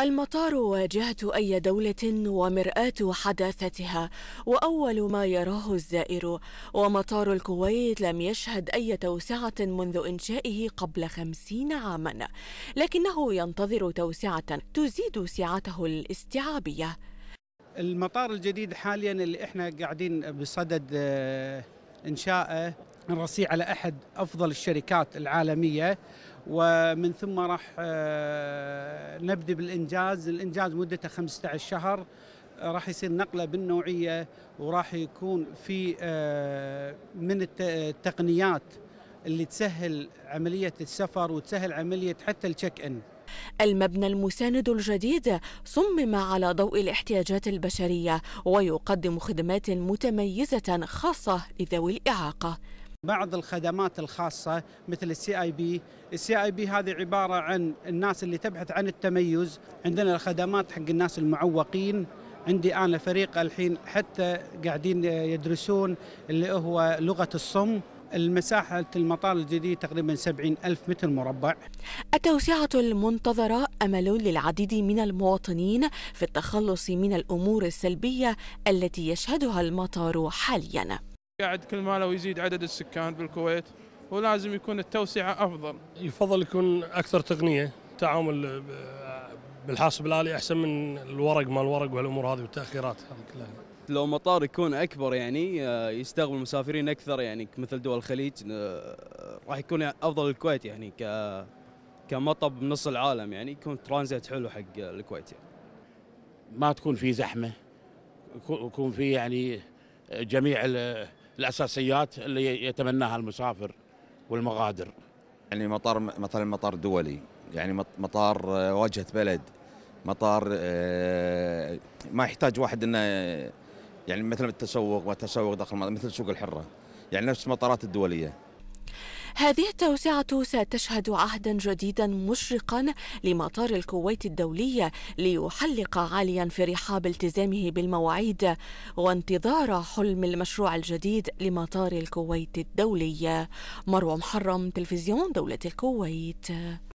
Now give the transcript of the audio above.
المطار واجهة أي دولة ومرآة حداثتها وأول ما يراه الزائر ومطار الكويت لم يشهد أي توسعة منذ إنشائه قبل خمسين عاما لكنه ينتظر توسعة تزيد سعته الاستيعابية المطار الجديد حاليا اللي احنا قاعدين بصدد آه، انشائه الرصيد على احد افضل الشركات العالميه ومن ثم راح آه، نبدا بالانجاز، الانجاز مدته 15 شهر آه، راح يصير نقله بالنوعيه وراح يكون في آه، من التقنيات اللي تسهل عمليه السفر وتسهل عمليه حتى التشيك ان. المبنى المساند الجديد صمم على ضوء الاحتياجات البشريه ويقدم خدمات متميزه خاصه لذوي الاعاقه بعض الخدمات الخاصة مثل السي اي بي، السي اي بي هذه عبارة عن الناس اللي تبحث عن التميز، عندنا الخدمات حق الناس المعوقين، عندي انا فريق الحين حتى قاعدين يدرسون اللي هو لغة الصم المساحة المطار الجديد تقريبا 70 ألف متر مربع التوسعة المنتظرة أمل للعديد من المواطنين في التخلص من الأمور السلبية التي يشهدها المطار حالياً قاعد كل ما لو يزيد عدد السكان بالكويت ولازم يكون التوسعة أفضل يفضل يكون أكثر تقنية تعامل بالحاسب الآلي أحسن من الورق ما الورق والأمور هذه والتأخيرات هذه كلها لو مطار يكون أكبر يعني آه، يستقبل مسافرين أكثر يعني مثل دول الخليج آه، راح يكون أفضل الكويت يعني ك كمطب بنص العالم يعني يكون ترانزيت حلو حق الكويت يعني. ما تكون في زحمة يكون في يعني جميع الاساسيات اللي يتمناها المسافر والمغادر. يعني مطار مثلا مطار دولي، يعني مطار آه، واجهه بلد، مطار آه، ما يحتاج واحد انه يعني مثلا التسوق والتسوق داخل مثل سوق الحره، يعني نفس المطارات الدوليه. هذه التوسعة ستشهد عهدا جديدا مشرقا لمطار الكويت الدولي ليحلق عاليا في رحاب التزامه بالمواعيد وانتظار حلم المشروع الجديد لمطار الكويت الدولي مروى محرم تلفزيون دولة الكويت